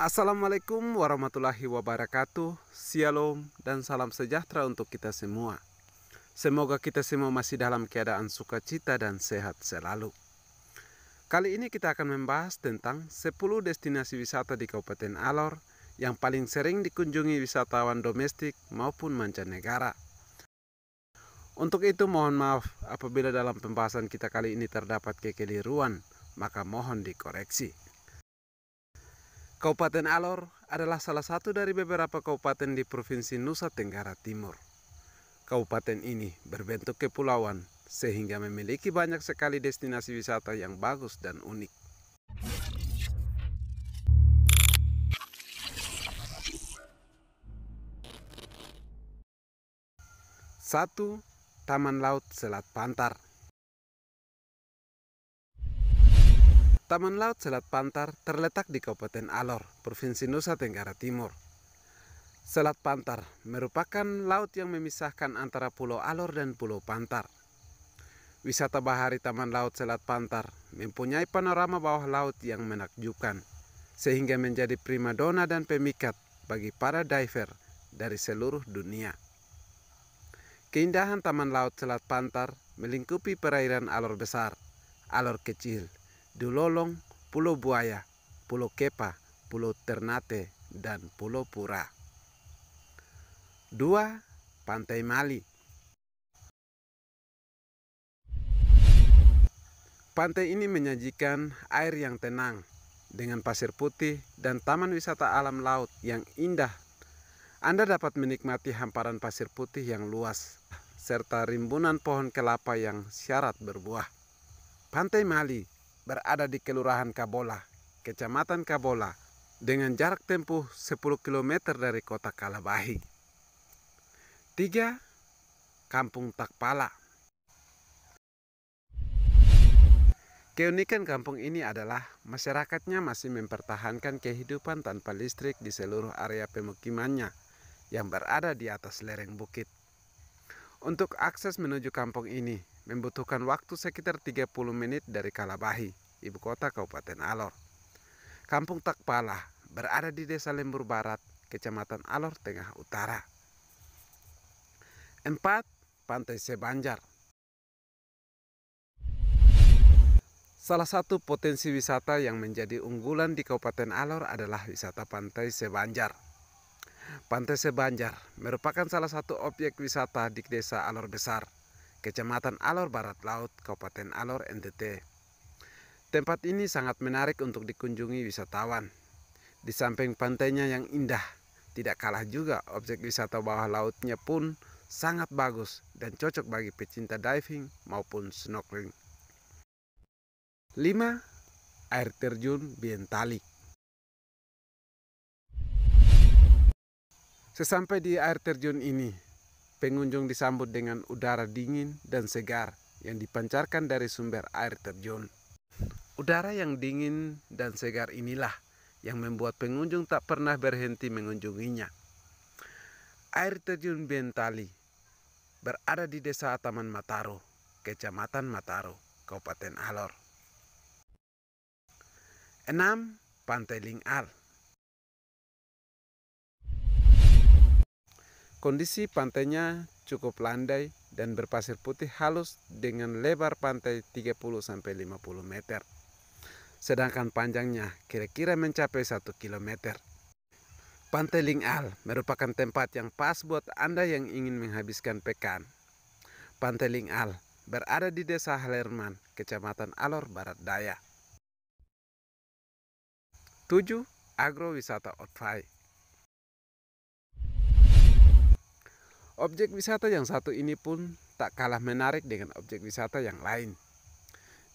Assalamualaikum warahmatullahi wabarakatuh Shalom dan salam sejahtera untuk kita semua Semoga kita semua masih dalam keadaan sukacita dan sehat selalu Kali ini kita akan membahas tentang 10 destinasi wisata di Kabupaten Alor yang paling sering dikunjungi wisatawan domestik maupun mancanegara. Untuk itu mohon maaf apabila dalam pembahasan kita kali ini terdapat kekeliruan, maka mohon dikoreksi. Kabupaten Alor adalah salah satu dari beberapa kabupaten di Provinsi Nusa Tenggara Timur. Kabupaten ini berbentuk kepulauan sehingga memiliki banyak sekali destinasi wisata yang bagus dan unik. Satu, Taman Laut Selat Pantar. Taman Laut Selat Pantar terletak di Kabupaten Alor, Provinsi Nusa Tenggara Timur. Selat Pantar merupakan laut yang memisahkan antara Pulau Alor dan Pulau Pantar. Wisata bahari Taman Laut Selat Pantar mempunyai panorama bawah laut yang menakjubkan, sehingga menjadi primadona dan pemikat bagi para diver dari seluruh dunia. Keindahan Taman Laut Selat Pantar melingkupi perairan alor besar, alor kecil, Dulolong, Pulau Buaya, Pulau Kepa, Pulau Ternate, dan Pulau Pura. 2. Pantai Mali Pantai ini menyajikan air yang tenang dengan pasir putih dan taman wisata alam laut yang indah. Anda dapat menikmati hamparan pasir putih yang luas serta rimbunan pohon kelapa yang syarat berbuah. Pantai Mali berada di Kelurahan Kabola, Kecamatan Kabola, dengan jarak tempuh 10 km dari kota Kalabahi. 3. Kampung Takpala Keunikan kampung ini adalah masyarakatnya masih mempertahankan kehidupan tanpa listrik di seluruh area pemukimannya yang berada di atas lereng bukit. Untuk akses menuju kampung ini, membutuhkan waktu sekitar 30 menit dari Kalabahi, ibu kota Kabupaten Alor. Kampung Takpala berada di Desa Lembur Barat, Kecamatan Alor Tengah Utara. 4. Pantai Sebanjar Salah satu potensi wisata yang menjadi unggulan di Kabupaten Alor adalah wisata Pantai Sebanjar. Pantai Sebanjar merupakan salah satu objek wisata di Desa Alor Besar Kecamatan Alor Barat Laut, Kabupaten Alor, NTT. Tempat ini sangat menarik untuk dikunjungi wisatawan. Di samping pantainya yang indah, tidak kalah juga objek wisata bawah lautnya pun sangat bagus dan cocok bagi pecinta diving maupun snorkeling. 5. Air terjun Bientalik Sesampai di air terjun ini, pengunjung disambut dengan udara dingin dan segar yang dipancarkan dari sumber air terjun. Udara yang dingin dan segar inilah yang membuat pengunjung tak pernah berhenti mengunjunginya. Air terjun Bentali berada di Desa Taman Mataro, Kecamatan Mataro, Kabupaten Alor. 6. Pantai Lingal Kondisi pantainya cukup landai dan berpasir putih halus dengan lebar pantai 30-50 meter. Sedangkan panjangnya kira-kira mencapai 1 km. Pantai Lingal merupakan tempat yang pas buat Anda yang ingin menghabiskan pekan. Pantai Lingal berada di Desa Halerman, Kecamatan Alor, Barat Daya. 7. Agrowisata Otfai Objek wisata yang satu ini pun tak kalah menarik dengan objek wisata yang lain.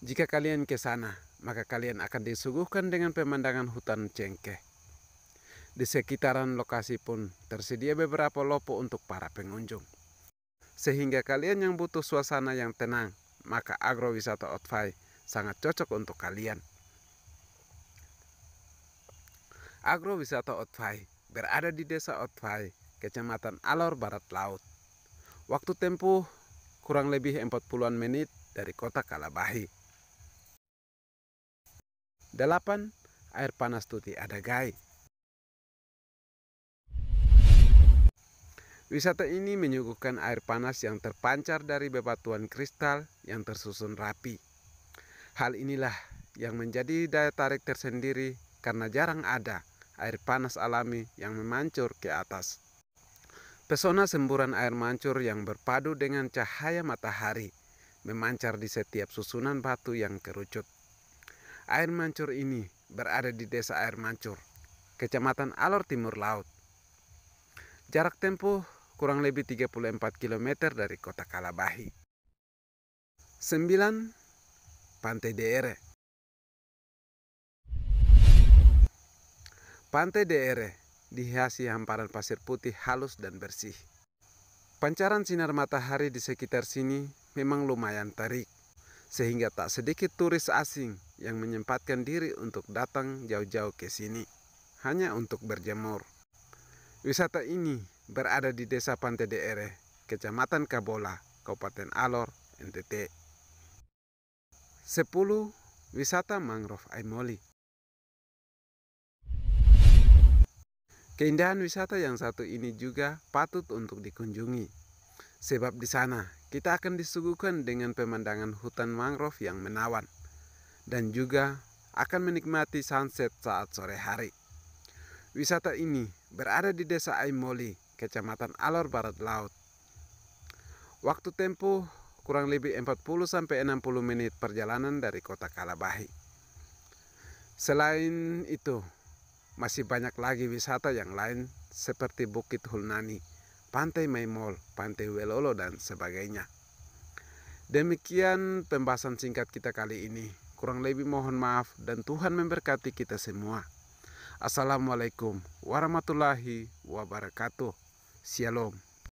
Jika kalian ke sana, maka kalian akan disuguhkan dengan pemandangan hutan cengkeh. Di sekitaran lokasi pun tersedia beberapa lopo untuk para pengunjung. Sehingga kalian yang butuh suasana yang tenang, maka agrowisata Otway sangat cocok untuk kalian. Agrowisata Otway berada di desa Otway. Kecamatan Alor Barat Laut. Waktu tempuh kurang lebih 40-an menit dari kota Kalabahi. 8. Air panas Tuti Adagai. Wisata ini menyuguhkan air panas yang terpancar dari bebatuan kristal yang tersusun rapi. Hal inilah yang menjadi daya tarik tersendiri karena jarang ada air panas alami yang memancur ke atas. Pesona semburan air mancur yang berpadu dengan cahaya matahari memancar di setiap susunan batu yang kerucut. Air mancur ini berada di Desa Air Mancur, Kecamatan Alor Timur Laut. Jarak tempuh kurang lebih 34 km dari kota Kalabahi. 9. Pantai Dere Pantai Dere dihiasi hamparan pasir putih halus dan bersih. Pancaran sinar matahari di sekitar sini memang lumayan terik, sehingga tak sedikit turis asing yang menyempatkan diri untuk datang jauh-jauh ke sini, hanya untuk berjemur. Wisata ini berada di Desa Pantai Dere, Kecamatan Kabola, Kabupaten Alor, NTT. 10. Wisata Mangrove Aimoli Keindahan wisata yang satu ini juga patut untuk dikunjungi. Sebab di sana kita akan disuguhkan dengan pemandangan hutan mangrove yang menawan dan juga akan menikmati sunset saat sore hari. Wisata ini berada di Desa Aimoli, Kecamatan Alor Barat Laut. Waktu tempuh kurang lebih 40 sampai 60 menit perjalanan dari kota Kalabahi. Selain itu, masih banyak lagi wisata yang lain seperti Bukit Hulnani, Pantai Maimol, Pantai Welolo, dan sebagainya. Demikian pembahasan singkat kita kali ini. Kurang lebih mohon maaf dan Tuhan memberkati kita semua. Assalamualaikum warahmatullahi wabarakatuh. Shalom.